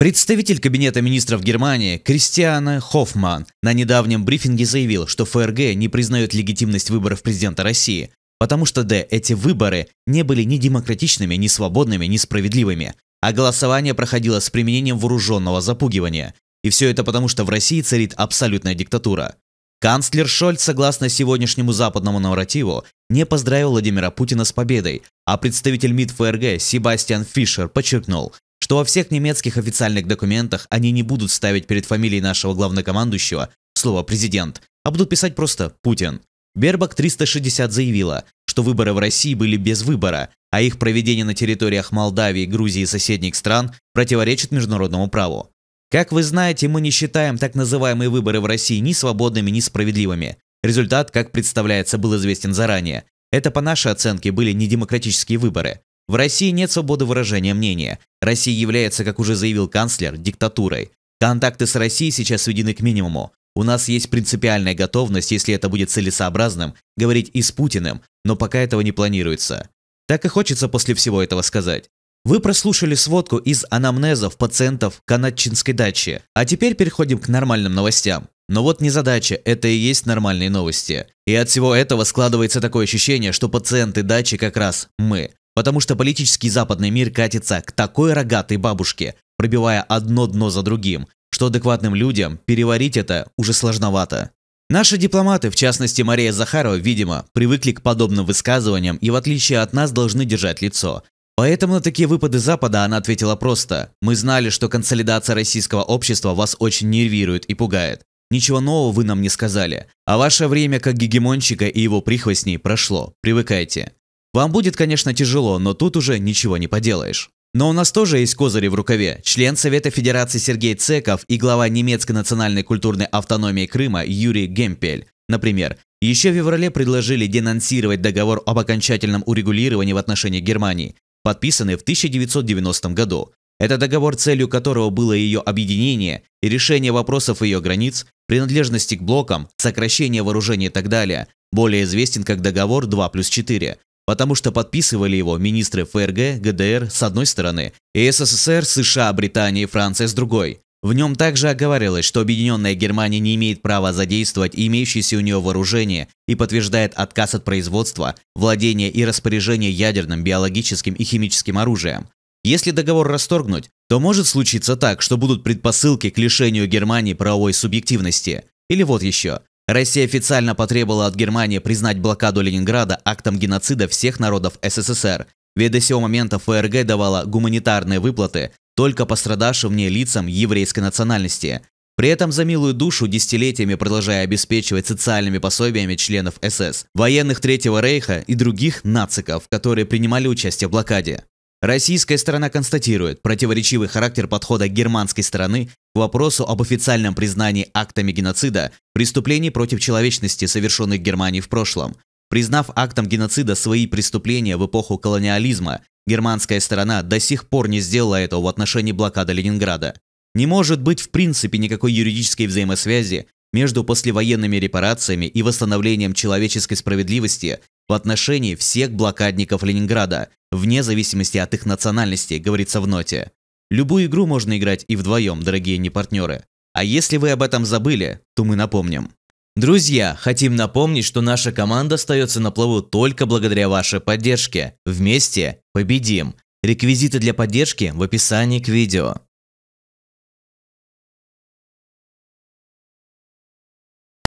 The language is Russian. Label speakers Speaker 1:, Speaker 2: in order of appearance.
Speaker 1: Представитель Кабинета министров Германии Кристиана Хоффман на недавнем брифинге заявил, что ФРГ не признает легитимность выборов президента России, потому что, д, эти выборы не были ни демократичными, ни свободными, ни справедливыми, а голосование проходило с применением вооруженного запугивания. И все это потому, что в России царит абсолютная диктатура. Канцлер Шольц, согласно сегодняшнему западному нарративу, не поздравил Владимира Путина с победой, а представитель МИД ФРГ Себастьян Фишер подчеркнул, что во всех немецких официальных документах они не будут ставить перед фамилией нашего главнокомандующего слово «президент», а будут писать просто «Путин». Бербак 360 заявила, что выборы в России были без выбора, а их проведение на территориях Молдавии, Грузии и соседних стран противоречит международному праву. Как вы знаете, мы не считаем так называемые выборы в России ни свободными, ни справедливыми. Результат, как представляется, был известен заранее. Это, по нашей оценке, были недемократические выборы. В России нет свободы выражения мнения, Россия является, как уже заявил канцлер, диктатурой. Контакты с Россией сейчас сведены к минимуму. У нас есть принципиальная готовность, если это будет целесообразным, говорить и с Путиным, но пока этого не планируется. Так и хочется после всего этого сказать. Вы прослушали сводку из анамнезов пациентов Канадчинской дачи. А теперь переходим к нормальным новостям. Но вот не задача, это и есть нормальные новости. И от всего этого складывается такое ощущение, что пациенты дачи как раз мы. Потому что политический западный мир катится к такой рогатой бабушке, пробивая одно дно за другим, что адекватным людям переварить это уже сложновато. Наши дипломаты, в частности Мария Захарова, видимо, привыкли к подобным высказываниям и в отличие от нас должны держать лицо. Поэтому на такие выпады Запада она ответила просто. Мы знали, что консолидация российского общества вас очень нервирует и пугает. Ничего нового вы нам не сказали. А ваше время как гегемонщика и его прихвостней прошло. Привыкайте. Вам будет, конечно, тяжело, но тут уже ничего не поделаешь. Но у нас тоже есть козыри в рукаве. Член Совета Федерации Сергей Цеков и глава немецкой национальной культурной автономии Крыма Юрий Гемпель, например, еще в феврале предложили денонсировать договор об окончательном урегулировании в отношении Германии, подписанный в 1990 году. Это договор, целью которого было ее объединение и решение вопросов ее границ, принадлежности к блокам, сокращение вооружений и так далее, более известен как договор 2 плюс 4, потому что подписывали его министры ФРГ, ГДР с одной стороны и СССР, США, Британия и Франция с другой. В нем также оговаривалось, что Объединенная Германия не имеет права задействовать имеющееся у нее вооружение и подтверждает отказ от производства, владения и распоряжения ядерным, биологическим и химическим оружием. Если договор расторгнуть, то может случиться так, что будут предпосылки к лишению Германии правовой субъективности. Или вот еще. Россия официально потребовала от Германии признать блокаду Ленинграда актом геноцида всех народов СССР, ведь до сего момента ФРГ давала гуманитарные выплаты только пострадавшим в лицам еврейской национальности. При этом за милую душу десятилетиями продолжая обеспечивать социальными пособиями членов СС, военных Третьего Рейха и других нациков, которые принимали участие в блокаде. Российская сторона констатирует противоречивый характер подхода германской стороны к вопросу об официальном признании актами геноцида преступлений против человечности, совершенных Германией в прошлом. Признав актом геноцида свои преступления в эпоху колониализма, германская сторона до сих пор не сделала этого в отношении блокады Ленинграда. Не может быть в принципе никакой юридической взаимосвязи между послевоенными репарациями и восстановлением человеческой справедливости в отношении всех блокадников Ленинграда, вне зависимости от их национальности, говорится в ноте. Любую игру можно играть и вдвоем, дорогие непартнеры. А если вы об этом забыли, то мы напомним. Друзья, хотим напомнить, что наша команда остается на плаву только благодаря вашей поддержке. Вместе победим! Реквизиты для поддержки в описании к видео.